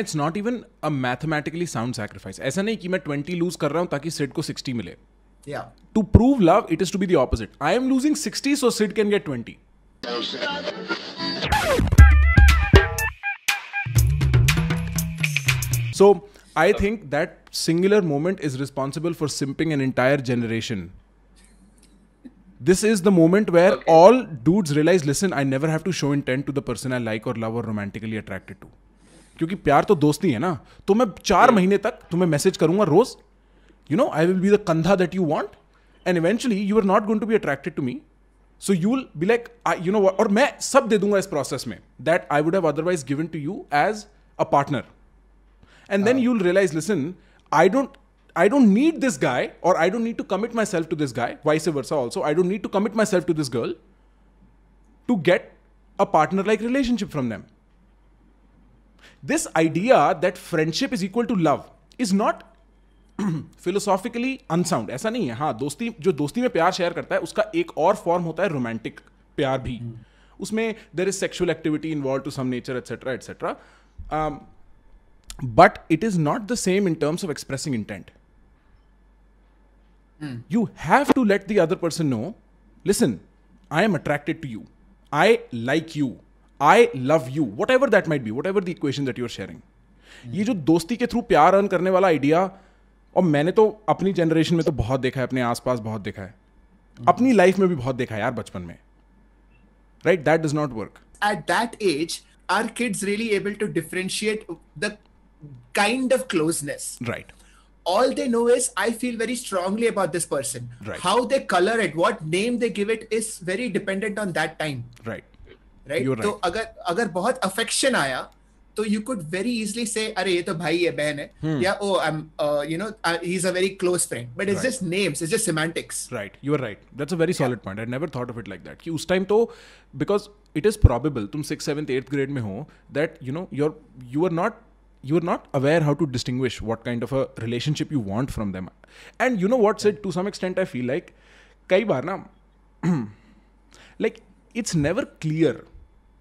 It's not even a mathematically sound sacrifice ऐसा नहीं कि मैं ट्वेंटी लूज कर रहा हूं ताकि सिड को सिक्सटी मिले to prove love it is to be the opposite I am losing sixty so Sid can get twenty so I think that singular moment is responsible for simping an entire generation this is the moment where all dude realise listen I never have to show intent to the person I like और love और romantically attracted to क्योंकि प्यार तो दोस्ती है ना तो मैं चार hmm. महीने तक तुम्हें मैसेज करूंगा रोज you know I will be the कंधा that you want and eventually you are not going to be attracted to me so you will be like you know और मैं सब दे दूंगा इस प्रोसेस में that I would have otherwise given to you as a partner and then you realise listen I don't I don't need this guy or I don't need to commit myself to this guy, vice versa also. I don't need to commit myself to this girl to get a partner like relationship from them. This idea that friendship is equal to love is not philosophically unsound ऐसा नहीं है हाँ दोस्ती जो दोस्ती में प्यार share करता है उसका एक और फॉर्म होता है रोमांटिक प्यार भी hmm. उसमें there is sexual activity involved to some nature etcetera etcetera but it is not the same in terms of expressing intent you have to let the other person know listen I am attracted to you I like you I love you whatever that might be whatever the equation that you are sharing ये जो दोस्ती के through प्यार earn करने वाला idea और मैंने तो अपनी जनरेशन में तो बहुत देखा है अपने आसपास बहुत देखा है hmm. अपनी लाइफ में भी बहुत देखा है यार बचपन में right that does not work at that age are kids really able to differentiate the kind of closeness right all they know is i feel very strongly about this person right. how they color it what name they give it is very dependent on that time right right right? तो right. अगर अगर बहुत affection आया तो you could very easily से अरे ये तो भाई है बहन है hmm. Yeah oh I am you know he is a very close friend but it's just names it's just semantics right you are right that's a very solid point I never thought of it like that कि उस time तो because it is probable तुम six seventh eighth grade में हो that you know your you are not you are not aware how to distinguish what kind of a relationship you want from them and you know what said to some extent I feel like कई बार ना like it's never clear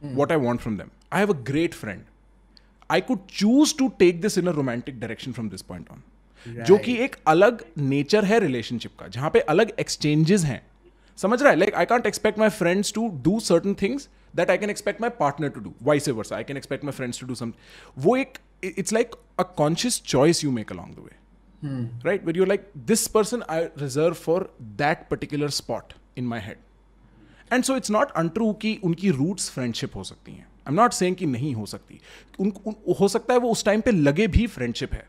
mm. what I want from them. I have a great friend. I could choose to take this in a romantic direction from this point on. Right. जो कि एक अलग nature है relationship का जहां पे अलग exchanges हैं समझ रहा है like I can't expect my friends to do certain things that I can expect my partner to do vice versa I can expect my friends to do some वो एक it's like a conscious choice you make along the way right where you like this person I reserve for that particular spot in my head and so it's not untrue कि उनकी roots friendship हो सकती हैं I am not saying कि नहीं हो सकती उन, उन हो सकता है वो उस टाइम पे लगे भी फ्रेंडशिप है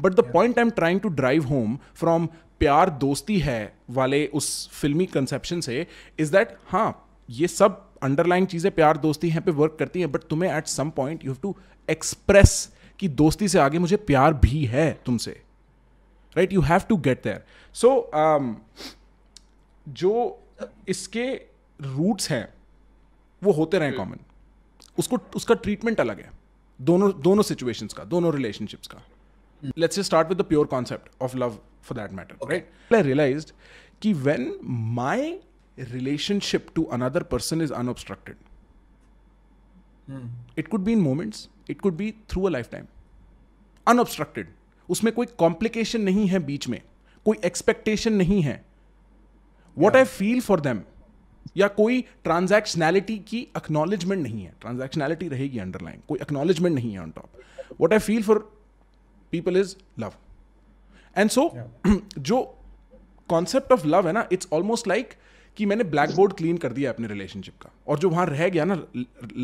but the point I am trying to drive home from प्यार दोस्ती है वाले उस फिल्मी कंसेप्शन से इज दैट हाँ ये सब अंडरलाइन चीज़ें प्यार दोस्ती यहाँ पे वर्क करती हैं बट तुम्हें at some point you have to express कि दोस्ती से आगे मुझे प्यार भी है तुमसे right you have to get there so जो इसके रूट्स हैं वो होते रहे कॉमन उसको उसका ट्रीटमेंट अलग है दोनों दोनों सिचुएशंस का दोनों रिलेशनशिप्स का let's start with the pure concept of love for that matter right I realise कि when my relationship to another person is unobstructed it could be in moments it could be through a life time unobstructed उसमें कोई complication नहीं है बीच में कोई expectation नहीं है what I feel for them या कोई ट्रांजैक्शनैलिटी की अक्नॉलेजमेंट नहीं है ट्रांजैक्शनैलिटी रहेगी अंडरलाइन कोई अक्नॉलेजमेंट नहीं है on top what I feel for people is love and so जो कॉन्सेप्ट ऑफ लव है ना इट्स ऑलमोस्ट लाइक कि मैंने ब्लैक बोर्ड क्लीन कर दिया अपने रिलेशनशिप का और जो वहां रह गया ना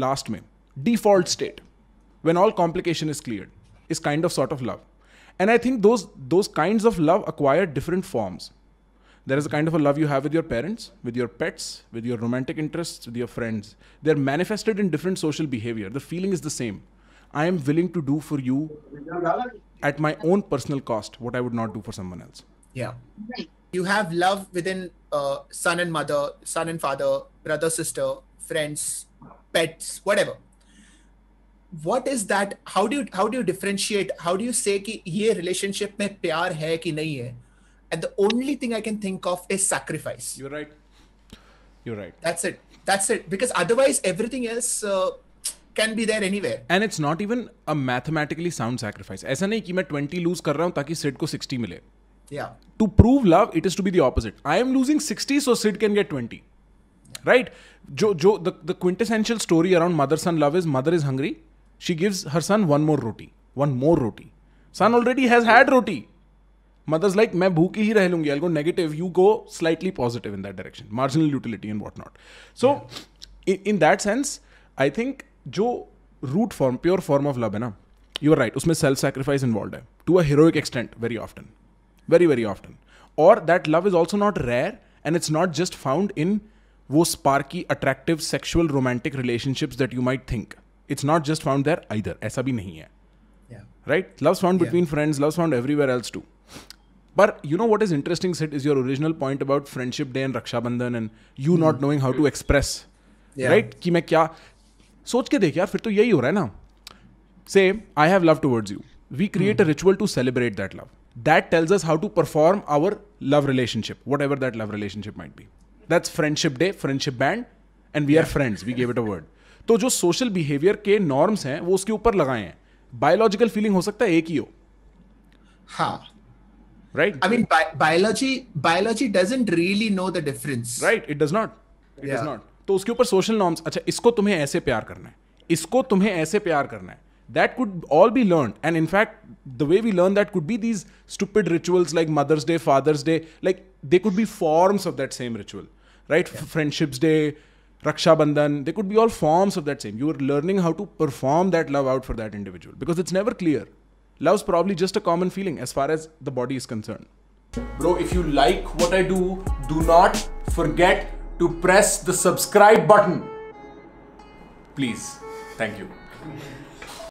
लास्ट में default state when all complication is clear is kind of sort of love and I think those those kind of love acquire different forms There is a kind of a love you have with your parents, with your pets, with your romantic interests, with your friends. They're manifested in different social behavior. The feeling is the same. I am willing to do for you at my own personal cost what I would not do for someone else. Yeah. You have love within uh, son and mother, son and father, brother, sister, friends, pets, whatever. What is that? How do you how do you differentiate? How do you say कि ये relationship में प्यार है कि नहीं है? and the only thing i can think of is sacrifice you're right you're right that's it that's it because otherwise everything else uh, can be there anywhere and it's not even a mathematically sound sacrifice aisa nahi ki main 20 lose kar raha hu taki sid ko 60 mile yeah to prove love it is to be the opposite i am losing 60 so sid can get 20 right जो जो the quintessential story around mother son love is mother is hungry, she gives her son one more roti one more roti Son already has had roti mothers like मैं भूखी ही रह लूंगी एल go negative you go slightly positive in that direction marginal utility and what not so in that sense I think जो root form pure form of love है ना you are right उसमें सेल्फ सेक्रीफाइस इन्वॉल्व है to a heroic extent very often very very often और that love is also not rare and it's not just found in वो sparky attractive sexual romantic relationships that you might think it's not just found there either ऐसा भी नहीं है right love's found between yeah. friends love's found everywhere else too but you know what is interesting Sid is your original point about friendship day and Raksha Bandhan and you mm. not knowing how to express yeah. right कि मैं क्या सोच के देख यार फिर तो यही हो रहा है ना say I have love towards you we create a ritual to celebrate that love that tells us how to perform our love relationship whatever that love relationship might be that's friendship day friendship band and we are friends we gave it a word तो जो social behaviour के norms हैं वो उसके ऊपर लगाए हैं biological feeling हो सकता है एक ही हो हाँ right I mean biology biology doesn't really know the difference right it does not it does not तो उसके ऊपर सोशल नॉर्म्स अच्छा इसको तुम्हें ऐसे प्यार करना है इसको तुम्हें ऐसे प्यार करना है that could all be learn and in fact the way we learn that could be these stupid rituals like Mother's Day Father's Day like they could be forms of that same ritual right friendships day Raksha Bandhan, they could be all forms of that same. You are learning how to perform that love out for that individual because it's never clear. Love's probably just a common feeling as far as the body is concerned. Bro, if you like what I do, do not forget to press the subscribe button. Please. Thank you.